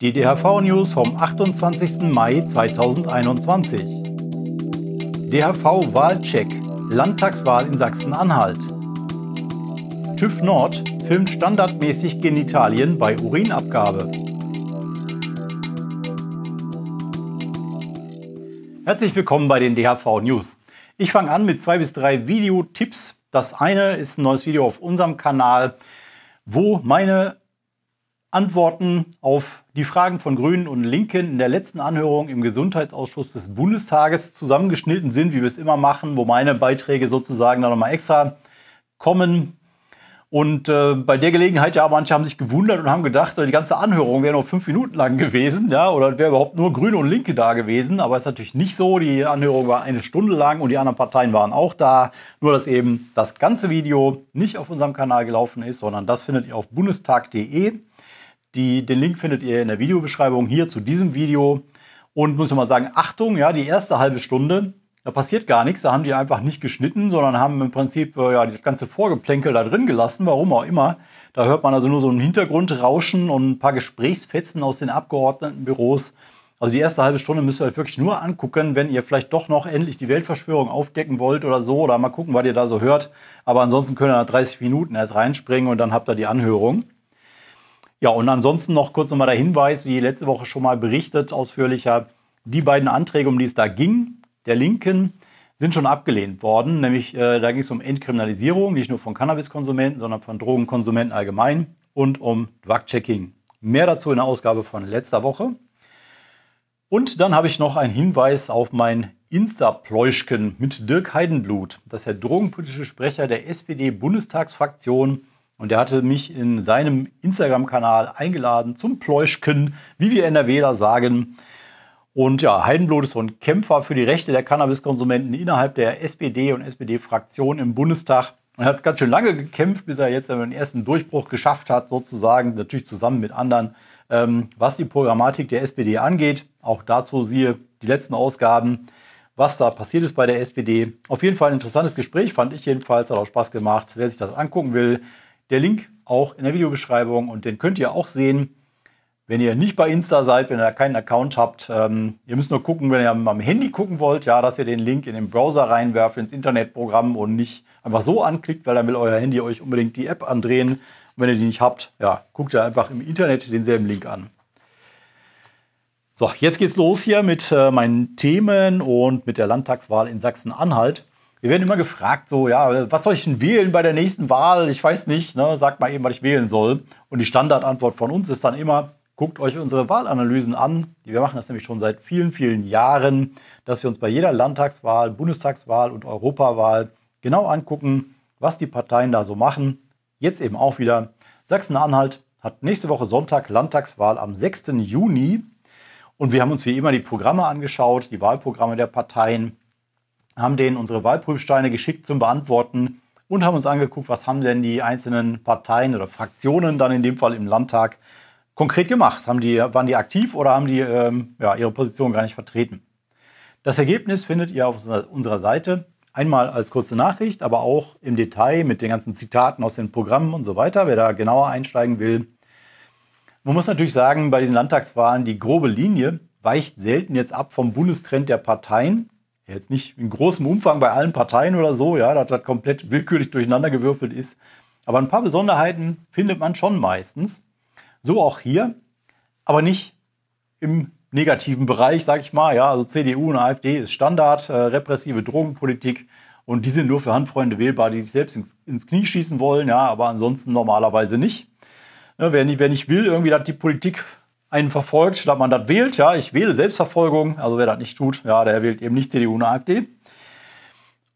Die DHV-News vom 28. Mai 2021. DHV-Wahlcheck, Landtagswahl in Sachsen-Anhalt. TÜV Nord filmt standardmäßig Genitalien bei Urinabgabe. Herzlich willkommen bei den DHV-News. Ich fange an mit zwei bis drei Videotipps. Das eine ist ein neues Video auf unserem Kanal wo meine Antworten auf die Fragen von Grünen und Linken in der letzten Anhörung im Gesundheitsausschuss des Bundestages zusammengeschnitten sind, wie wir es immer machen, wo meine Beiträge sozusagen dann nochmal extra kommen und äh, bei der Gelegenheit, ja, manche haben sich gewundert und haben gedacht, äh, die ganze Anhörung wäre nur fünf Minuten lang gewesen, ja, oder wäre überhaupt nur Grüne und Linke da gewesen. Aber ist natürlich nicht so. Die Anhörung war eine Stunde lang und die anderen Parteien waren auch da. Nur, dass eben das ganze Video nicht auf unserem Kanal gelaufen ist, sondern das findet ihr auf bundestag.de. Die, den Link findet ihr in der Videobeschreibung hier zu diesem Video. Und muss ich mal sagen, Achtung, ja, die erste halbe Stunde, da passiert gar nichts, da haben die einfach nicht geschnitten, sondern haben im Prinzip äh, ja, das ganze Vorgeplänkel da drin gelassen, warum auch immer. Da hört man also nur so einen Hintergrundrauschen und ein paar Gesprächsfetzen aus den Abgeordnetenbüros. Also die erste halbe Stunde müsst ihr euch wirklich nur angucken, wenn ihr vielleicht doch noch endlich die Weltverschwörung aufdecken wollt oder so, oder mal gucken, was ihr da so hört. Aber ansonsten könnt ihr nach 30 Minuten erst reinspringen und dann habt ihr die Anhörung. Ja, und ansonsten noch kurz nochmal der Hinweis, wie letzte Woche schon mal berichtet, ausführlicher, die beiden Anträge, um die es da ging, der Linken sind schon abgelehnt worden. Nämlich äh, da ging es um Entkriminalisierung, nicht nur von Cannabiskonsumenten, sondern von Drogenkonsumenten allgemein und um Drug-Checking. Mehr dazu in der Ausgabe von letzter Woche. Und dann habe ich noch einen Hinweis auf mein Insta-Pläuschken mit Dirk Heidenblut. Das ist der drogenpolitische Sprecher der SPD-Bundestagsfraktion. Und der hatte mich in seinem Instagram-Kanal eingeladen zum Pläuschken, wie wir NRWler sagen. Und ja, Heidenblut ist so ein Kämpfer für die Rechte der Cannabiskonsumenten innerhalb der SPD und SPD-Fraktion im Bundestag. Und hat ganz schön lange gekämpft, bis er jetzt den ersten Durchbruch geschafft hat, sozusagen, natürlich zusammen mit anderen, ähm, was die Programmatik der SPD angeht. Auch dazu siehe die letzten Ausgaben, was da passiert ist bei der SPD. Auf jeden Fall ein interessantes Gespräch, fand ich jedenfalls, hat auch Spaß gemacht. Wer sich das angucken will, der Link auch in der Videobeschreibung und den könnt ihr auch sehen wenn ihr nicht bei Insta seid, wenn ihr da keinen Account habt, ähm, ihr müsst nur gucken, wenn ihr am Handy gucken wollt, ja, dass ihr den Link in den Browser reinwerft, ins Internetprogramm und nicht einfach so anklickt, weil dann will euer Handy euch unbedingt die App andrehen. Und wenn ihr die nicht habt, ja, guckt ihr einfach im Internet denselben Link an. So, jetzt geht's los hier mit äh, meinen Themen und mit der Landtagswahl in Sachsen-Anhalt. Wir werden immer gefragt, so, ja, was soll ich denn wählen bei der nächsten Wahl? Ich weiß nicht, ne? sagt mal eben, was ich wählen soll. Und die Standardantwort von uns ist dann immer, guckt euch unsere Wahlanalysen an. Wir machen das nämlich schon seit vielen, vielen Jahren, dass wir uns bei jeder Landtagswahl, Bundestagswahl und Europawahl genau angucken, was die Parteien da so machen. Jetzt eben auch wieder. Sachsen-Anhalt hat nächste Woche Sonntag Landtagswahl am 6. Juni. Und wir haben uns wie immer die Programme angeschaut, die Wahlprogramme der Parteien, haben denen unsere Wahlprüfsteine geschickt zum Beantworten und haben uns angeguckt, was haben denn die einzelnen Parteien oder Fraktionen dann in dem Fall im Landtag konkret gemacht? Haben die, waren die aktiv oder haben die ähm, ja, ihre Position gar nicht vertreten? Das Ergebnis findet ihr auf unserer Seite. Einmal als kurze Nachricht, aber auch im Detail mit den ganzen Zitaten aus den Programmen und so weiter, wer da genauer einsteigen will. Man muss natürlich sagen, bei diesen Landtagswahlen, die grobe Linie weicht selten jetzt ab vom Bundestrend der Parteien. Jetzt nicht in großem Umfang bei allen Parteien oder so, ja, dass das komplett willkürlich durcheinandergewürfelt ist. Aber ein paar Besonderheiten findet man schon meistens. So auch hier, aber nicht im negativen Bereich, sage ich mal. Ja, also CDU und AfD ist Standard, äh, repressive Drogenpolitik und die sind nur für Handfreunde wählbar, die sich selbst ins, ins Knie schießen wollen, ja, aber ansonsten normalerweise nicht. Ne, wer, nicht wer nicht will, irgendwie, dass die Politik einen verfolgt, dass man das wählt, ja, ich wähle Selbstverfolgung, also wer das nicht tut, ja, der wählt eben nicht CDU und AfD.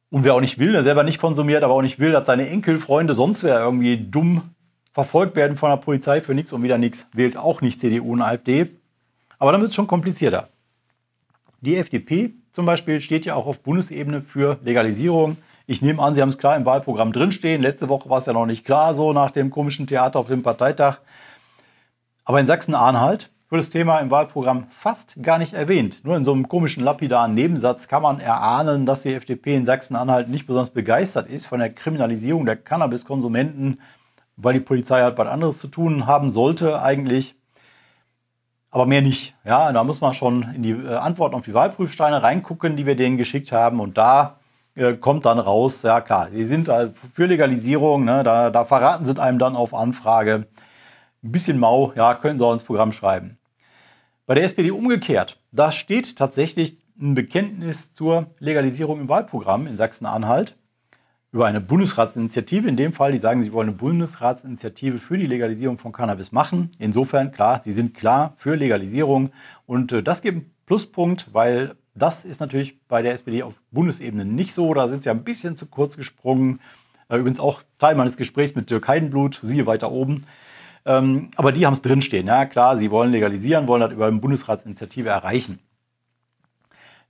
Und wer auch nicht will, der selber nicht konsumiert, aber auch nicht will, dass seine Enkelfreunde sonst wer irgendwie dumm verfolgt werden von der Polizei für nichts und wieder nichts. Wählt auch nicht CDU und AfD. Aber dann wird es schon komplizierter. Die FDP zum Beispiel steht ja auch auf Bundesebene für Legalisierung. Ich nehme an, Sie haben es klar im Wahlprogramm drinstehen. Letzte Woche war es ja noch nicht klar, so nach dem komischen Theater auf dem Parteitag. Aber in Sachsen-Anhalt wird das Thema im Wahlprogramm fast gar nicht erwähnt. Nur in so einem komischen lapidaren Nebensatz kann man erahnen, dass die FDP in Sachsen-Anhalt nicht besonders begeistert ist von der Kriminalisierung der Cannabiskonsumenten weil die Polizei halt was anderes zu tun haben sollte eigentlich. Aber mehr nicht. Ja, da muss man schon in die äh, Antworten auf die Wahlprüfsteine reingucken, die wir denen geschickt haben. Und da äh, kommt dann raus, ja klar, die sind halt für Legalisierung, ne, da, da verraten sie einem dann auf Anfrage. Ein bisschen mau, ja, können sie auch ins Programm schreiben. Bei der SPD umgekehrt. Da steht tatsächlich ein Bekenntnis zur Legalisierung im Wahlprogramm in Sachsen-Anhalt über eine Bundesratsinitiative, in dem Fall, die sagen, sie wollen eine Bundesratsinitiative für die Legalisierung von Cannabis machen. Insofern, klar, sie sind klar für Legalisierung und äh, das gibt einen Pluspunkt, weil das ist natürlich bei der SPD auf Bundesebene nicht so. Da sind sie ein bisschen zu kurz gesprungen. Äh, übrigens auch Teil meines Gesprächs mit Dirk Heidenblut, siehe weiter oben. Ähm, aber die haben es drinstehen. Ja, klar, sie wollen legalisieren, wollen das über eine Bundesratsinitiative erreichen.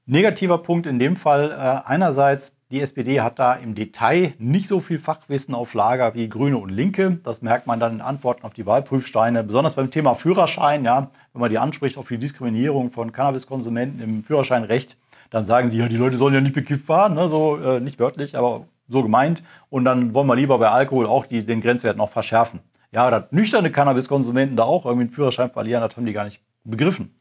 Negativer Punkt in dem Fall äh, einerseits, die SPD hat da im Detail nicht so viel Fachwissen auf Lager wie Grüne und Linke. Das merkt man dann in Antworten auf die Wahlprüfsteine, besonders beim Thema Führerschein. Ja, wenn man die anspricht auf die Diskriminierung von Cannabiskonsumenten im Führerscheinrecht, dann sagen die, ja, die Leute sollen ja nicht bekifft fahren, ne? so äh, nicht wörtlich, aber so gemeint. Und dann wollen wir lieber bei Alkohol auch die, den Grenzwert noch verschärfen. Ja, dass nüchterne Cannabiskonsumenten da auch irgendwie einen Führerschein verlieren, das haben die gar nicht begriffen.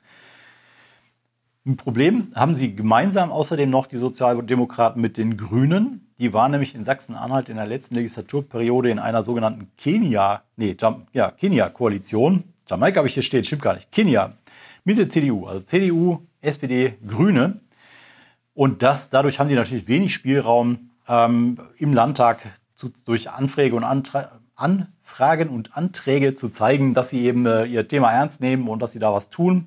Ein Problem haben sie gemeinsam außerdem noch die Sozialdemokraten mit den Grünen. Die waren nämlich in Sachsen-Anhalt in der letzten Legislaturperiode in einer sogenannten Kenia, nee, Jam, ja, Kenia-Koalition. Jamaika habe ich hier stehen, stimmt gar nicht. Kenia mit der CDU, also CDU, SPD, Grüne. Und das, dadurch haben sie natürlich wenig Spielraum ähm, im Landtag zu, durch Anfrage und Antra Anfragen und Anträge zu zeigen, dass sie eben äh, ihr Thema ernst nehmen und dass sie da was tun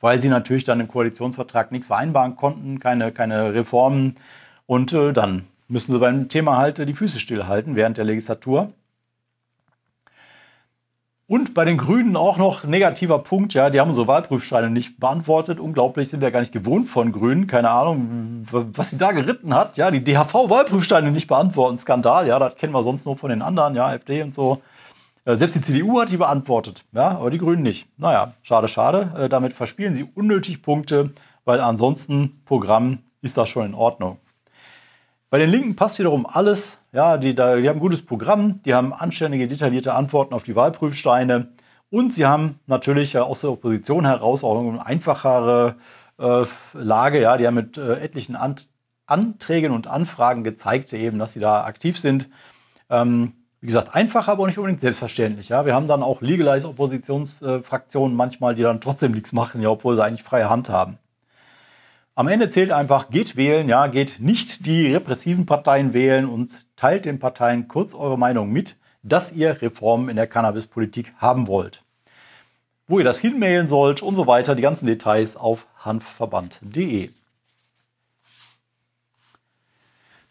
weil sie natürlich dann im Koalitionsvertrag nichts vereinbaren konnten, keine, keine Reformen. Und äh, dann müssen sie beim Thema halt äh, die Füße stillhalten während der Legislatur. Und bei den Grünen auch noch negativer Punkt, ja, die haben unsere Wahlprüfsteine nicht beantwortet. Unglaublich sind wir gar nicht gewohnt von Grünen. Keine Ahnung, was sie da geritten hat. Ja, die DHV-Wahlprüfsteine nicht beantworten. Skandal, ja, das kennen wir sonst nur von den anderen, ja, AfD und so. Äh, selbst die CDU hat die beantwortet, ja, aber die Grünen nicht. Naja, schade, schade. Äh, damit verspielen sie unnötig Punkte, weil ansonsten Programm ist das schon in Ordnung. Bei den Linken passt wiederum alles. Ja, die, die haben ein gutes Programm, die haben anständige, detaillierte Antworten auf die Wahlprüfsteine und sie haben natürlich äh, aus der Opposition heraus auch eine einfachere Lage. Ja, die haben mit etlichen Anträgen und Anfragen gezeigt, eben, dass sie da aktiv sind. Ähm, wie gesagt, einfach, aber nicht unbedingt selbstverständlich. Ja? Wir haben dann auch legalized Oppositionsfraktionen manchmal, die dann trotzdem nichts machen, ja, obwohl sie eigentlich freie Hand haben. Am Ende zählt einfach, geht wählen, ja, geht nicht die repressiven Parteien wählen und teilt den Parteien kurz eure Meinung mit, dass ihr Reformen in der Cannabispolitik haben wollt. Wo ihr das hinmailen sollt und so weiter, die ganzen Details auf hanfverband.de.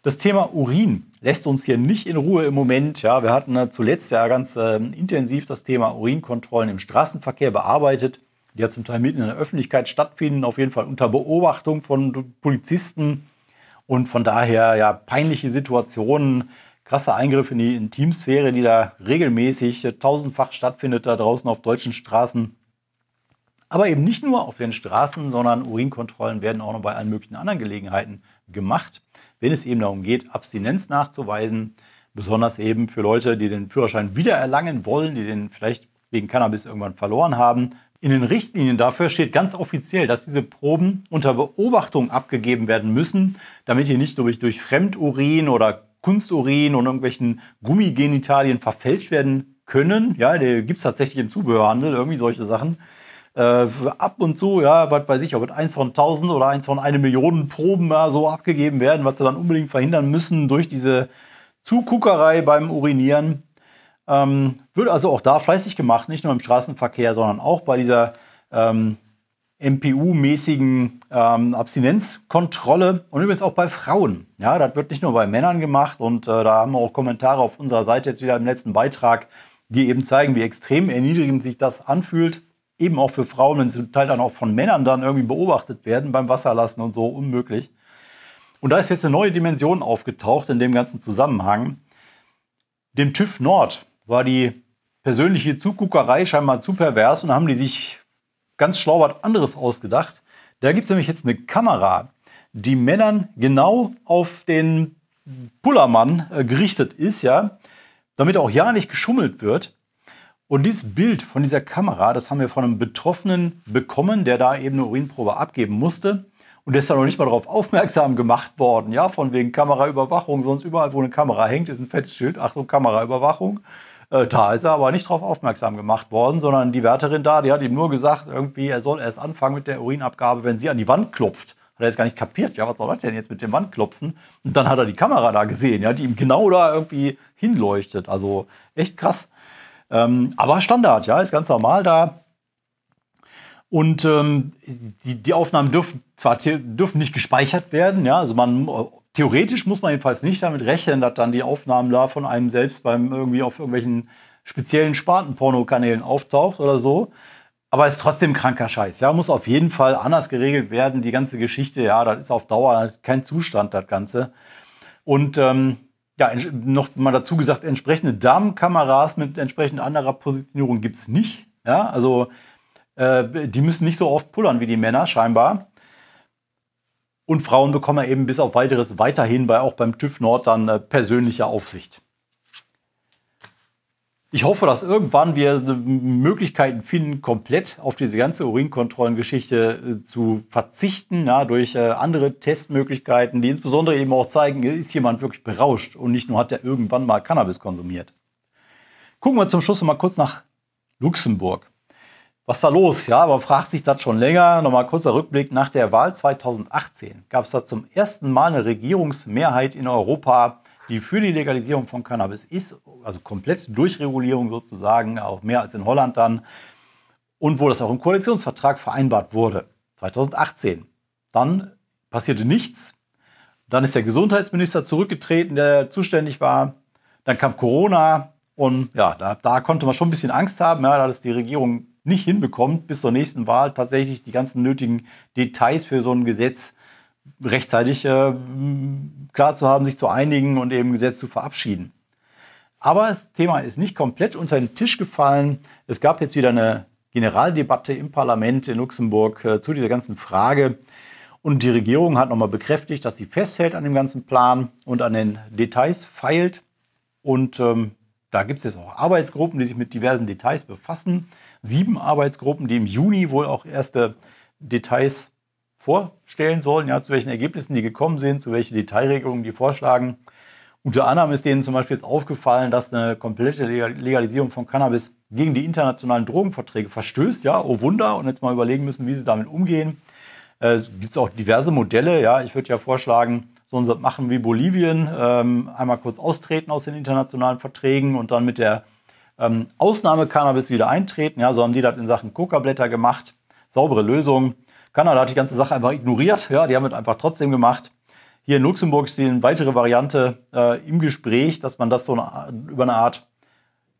Das Thema Urin lässt uns hier nicht in Ruhe im Moment. Ja, wir hatten zuletzt ja ganz äh, intensiv das Thema Urinkontrollen im Straßenverkehr bearbeitet, die ja zum Teil mitten in der Öffentlichkeit stattfinden, auf jeden Fall unter Beobachtung von Polizisten und von daher ja peinliche Situationen, krasser Eingriff in die Intimsphäre, die da regelmäßig äh, tausendfach stattfindet da draußen auf deutschen Straßen. Aber eben nicht nur auf den Straßen, sondern Urinkontrollen werden auch noch bei allen möglichen anderen Gelegenheiten gemacht wenn es eben darum geht, Abstinenz nachzuweisen. Besonders eben für Leute, die den Führerschein wiedererlangen wollen, die den vielleicht wegen Cannabis irgendwann verloren haben. In den Richtlinien dafür steht ganz offiziell, dass diese Proben unter Beobachtung abgegeben werden müssen, damit die nicht durch, durch Fremdurin oder Kunsturin und irgendwelchen Gummigenitalien verfälscht werden können. Ja, die gibt es tatsächlich im Zubehörhandel, irgendwie solche Sachen äh, ab und zu, ja, was weiß ich, ob eins von 1000 oder eins von eine Million Proben ja, so abgegeben werden, was sie dann unbedingt verhindern müssen durch diese Zuguckerei beim Urinieren. Ähm, wird also auch da fleißig gemacht, nicht nur im Straßenverkehr, sondern auch bei dieser ähm, MPU-mäßigen ähm, Abstinenzkontrolle und übrigens auch bei Frauen. Ja, das wird nicht nur bei Männern gemacht und äh, da haben wir auch Kommentare auf unserer Seite jetzt wieder im letzten Beitrag, die eben zeigen, wie extrem erniedrigend sich das anfühlt eben auch für Frauen, wenn sie zum Teil dann auch von Männern dann irgendwie beobachtet werden beim Wasserlassen und so, unmöglich. Und da ist jetzt eine neue Dimension aufgetaucht in dem ganzen Zusammenhang. Dem TÜV Nord war die persönliche Zuguckerei scheinbar zu pervers und da haben die sich ganz schlau was anderes ausgedacht. Da gibt es nämlich jetzt eine Kamera, die Männern genau auf den Pullermann äh, gerichtet ist, ja, damit auch ja nicht geschummelt wird. Und dieses Bild von dieser Kamera, das haben wir von einem Betroffenen bekommen, der da eben eine Urinprobe abgeben musste. Und der ist da noch nicht mal darauf aufmerksam gemacht worden, ja, von wegen Kameraüberwachung. Sonst überall, wo eine Kamera hängt, ist ein fettes Schild. Achtung, Kameraüberwachung. Äh, da ist er aber nicht darauf aufmerksam gemacht worden, sondern die Wärterin da, die hat ihm nur gesagt, irgendwie, er soll erst anfangen mit der Urinabgabe, wenn sie an die Wand klopft. Hat er jetzt gar nicht kapiert, ja, was soll das denn jetzt mit dem Wand klopfen? Und dann hat er die Kamera da gesehen, ja, die ihm genau da irgendwie hinleuchtet. Also echt krass. Ähm, aber Standard, ja, ist ganz normal da. Und ähm, die, die, Aufnahmen dürfen zwar dürfen nicht gespeichert werden, ja, also man äh, theoretisch muss man jedenfalls nicht damit rechnen, dass dann die Aufnahmen da von einem selbst beim irgendwie auf irgendwelchen speziellen Spartenporno-Kanälen auftaucht oder so. Aber ist trotzdem kranker Scheiß. Ja, muss auf jeden Fall anders geregelt werden. Die ganze Geschichte, ja, das ist auf Dauer kein Zustand, das Ganze. Und ähm, ja, noch mal dazu gesagt, entsprechende Damenkameras mit entsprechend anderer Positionierung gibt es nicht. Ja, also äh, die müssen nicht so oft pullern wie die Männer, scheinbar. Und Frauen bekommen eben bis auf weiteres weiterhin bei auch beim TÜV Nord dann äh, persönliche Aufsicht. Ich hoffe, dass irgendwann wir Möglichkeiten finden, komplett auf diese ganze Urinkontrollengeschichte äh, zu verzichten, ja, durch äh, andere Testmöglichkeiten, die insbesondere eben auch zeigen, ist jemand wirklich berauscht und nicht nur hat er irgendwann mal Cannabis konsumiert. Gucken wir zum Schluss noch mal kurz nach Luxemburg. Was ist da los? Ja, aber fragt sich das schon länger. Nochmal kurzer Rückblick. Nach der Wahl 2018 gab es da zum ersten Mal eine Regierungsmehrheit in Europa, die für die Legalisierung von Cannabis ist, also komplett Durchregulierung sozusagen, auch mehr als in Holland dann, und wo das auch im Koalitionsvertrag vereinbart wurde, 2018. Dann passierte nichts. Dann ist der Gesundheitsminister zurückgetreten, der zuständig war. Dann kam Corona und ja, da, da konnte man schon ein bisschen Angst haben, ja, dass die Regierung nicht hinbekommt, bis zur nächsten Wahl tatsächlich die ganzen nötigen Details für so ein Gesetz rechtzeitig äh, klar zu haben, sich zu einigen und eben Gesetz zu verabschieden. Aber das Thema ist nicht komplett unter den Tisch gefallen. Es gab jetzt wieder eine Generaldebatte im Parlament in Luxemburg äh, zu dieser ganzen Frage. Und die Regierung hat nochmal bekräftigt, dass sie festhält an dem ganzen Plan und an den Details feilt. Und ähm, da gibt es jetzt auch Arbeitsgruppen, die sich mit diversen Details befassen. Sieben Arbeitsgruppen, die im Juni wohl auch erste Details vorstellen sollen, ja, zu welchen Ergebnissen die gekommen sind, zu welchen Detailregelungen die vorschlagen. Unter anderem ist denen zum Beispiel jetzt aufgefallen, dass eine komplette Legalisierung von Cannabis gegen die internationalen Drogenverträge verstößt. Ja, oh Wunder. Und jetzt mal überlegen müssen, wie sie damit umgehen. Äh, es gibt auch diverse Modelle. Ja, ich würde ja vorschlagen, sollen sie machen wie Bolivien, ähm, einmal kurz austreten aus den internationalen Verträgen und dann mit der ähm, Ausnahme Cannabis wieder eintreten. Ja, so haben die das in Sachen Coca-Blätter gemacht. Saubere Lösung. Kanada hat die ganze Sache einfach ignoriert. Ja, die haben es einfach trotzdem gemacht. Hier in Luxemburg ist eine weitere Variante äh, im Gespräch, dass man das so eine, über eine Art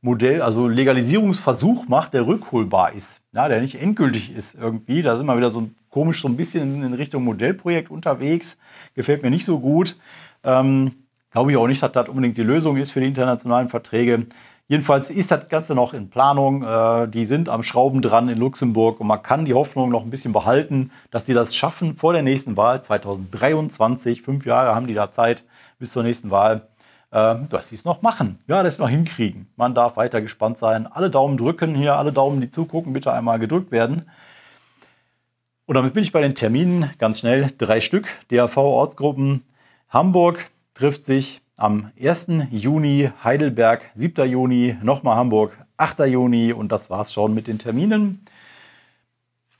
Modell, also Legalisierungsversuch macht, der rückholbar ist, ja, der nicht endgültig ist irgendwie. Da sind wir wieder so komisch so ein bisschen in Richtung Modellprojekt unterwegs. Gefällt mir nicht so gut. Ähm, glaube ich auch nicht, dass das unbedingt die Lösung ist für die internationalen Verträge. Jedenfalls ist das Ganze noch in Planung. Äh, die sind am Schrauben dran in Luxemburg und man kann die Hoffnung noch ein bisschen behalten, dass die das schaffen vor der nächsten Wahl 2023. Fünf Jahre haben die da Zeit bis zur nächsten Wahl, ähm, dass sie es noch machen. Ja, das noch hinkriegen. Man darf weiter gespannt sein. Alle Daumen drücken hier, alle Daumen, die zugucken, bitte einmal gedrückt werden. Und damit bin ich bei den Terminen ganz schnell. Drei Stück. DAV-Ortsgruppen Hamburg trifft sich am 1. Juni Heidelberg, 7. Juni, nochmal Hamburg, 8. Juni und das war's schon mit den Terminen.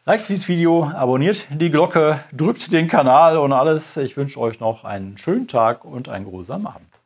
Liked dieses Video, abonniert die Glocke, drückt den Kanal und alles. Ich wünsche euch noch einen schönen Tag und einen großen Abend.